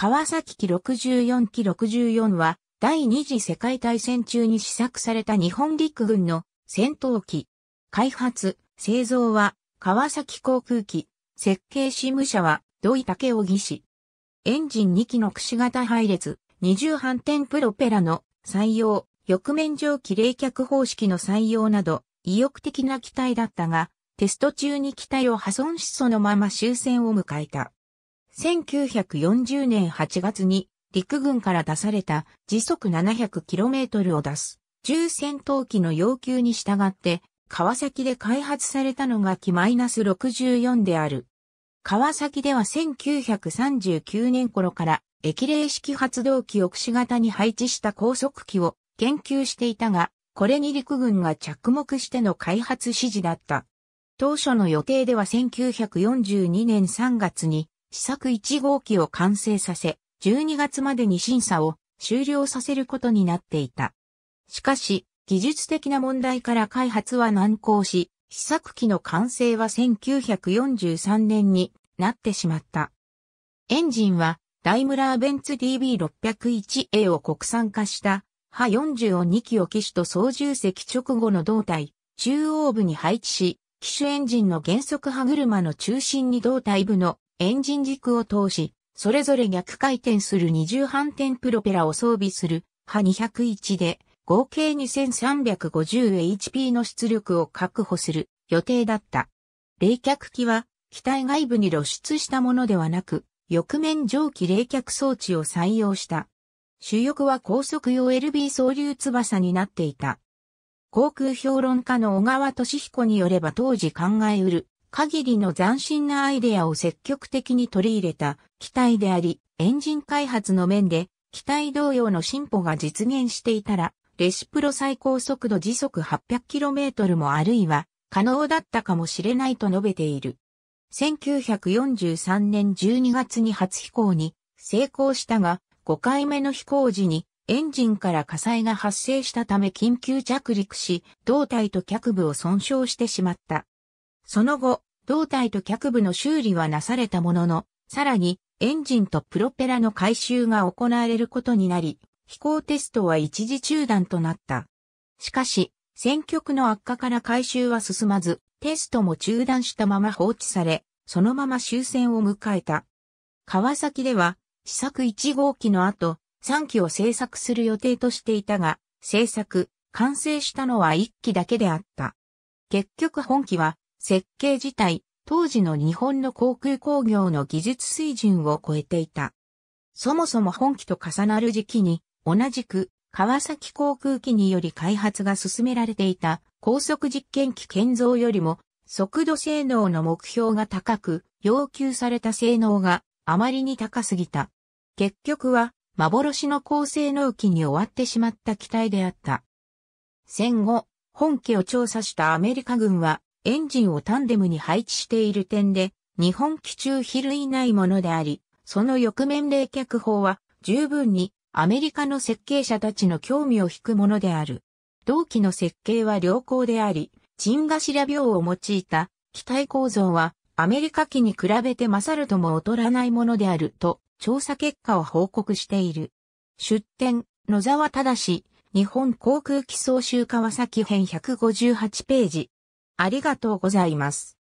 川崎機64機64は、第二次世界大戦中に試作された日本陸軍の戦闘機。開発、製造は、川崎航空機。設計事務者は、土井武雄技師。エンジン2機の櫛型配列、二重反転プロペラの採用、翼面蒸気冷却方式の採用など、意欲的な機体だったが、テスト中に機体を破損しそのまま終戦を迎えた。1940年8月に陸軍から出された時速 700km を出す重戦闘機の要求に従って川崎で開発されたのが機 -64 である。川崎では1939年頃から液冷式発動機を串型に配置した高速機を研究していたが、これに陸軍が着目しての開発指示だった。当初の予定では1942年3月に試作1号機を完成させ、12月までに審査を終了させることになっていた。しかし、技術的な問題から開発は難航し、試作機の完成は1943年になってしまった。エンジンはダイムラーベンツ DB601A を国産化したハ40を2機を機種と操縦席直後の胴体、中央部に配置し、機種エンジンの減速歯車の中心に胴体部のエンジン軸を通し、それぞれ逆回転する二重反転プロペラを装備する、ハ201で、合計 2350HP の出力を確保する予定だった。冷却機は、機体外部に露出したものではなく、翼面蒸気冷却装置を採用した。主翼は高速用 LB 総流翼になっていた。航空評論家の小川俊彦によれば当時考えうる限りの斬新なアイデアを積極的に取り入れた機体であり、エンジン開発の面で機体同様の進歩が実現していたら、レシプロ最高速度時速 800km もあるいは可能だったかもしれないと述べている。1943年12月に初飛行に成功したが、5回目の飛行時にエンジンから火災が発生したため緊急着陸し、胴体と脚部を損傷してしまった。その後、胴体と脚部の修理はなされたものの、さらにエンジンとプロペラの回収が行われることになり、飛行テストは一時中断となった。しかし、戦局の悪化から回収は進まず、テストも中断したまま放置され、そのまま終戦を迎えた。川崎では、試作1号機の後、3機を製作する予定としていたが、製作、完成したのは1機だけであった。結局本機は設計自体、当時の日本の航空工業の技術水準を超えていた。そもそも本機と重なる時期に、同じく川崎航空機により開発が進められていた高速実験機建造よりも速度性能の目標が高く、要求された性能があまりに高すぎた。結局は幻の高性能機に終わってしまった機体であった。戦後、本機を調査したアメリカ軍はエンジンをタンデムに配置している点で、日本機中比類ないものであり、その翼面冷却法は十分にアメリカの設計者たちの興味を引くものである。同期の設計は良好であり、チンガシラ病を用いた機体構造はアメリカ機に比べて勝るとも劣らないものであると調査結果を報告している。出展、野沢正、日本航空機総集川崎編158ページ。ありがとうございます。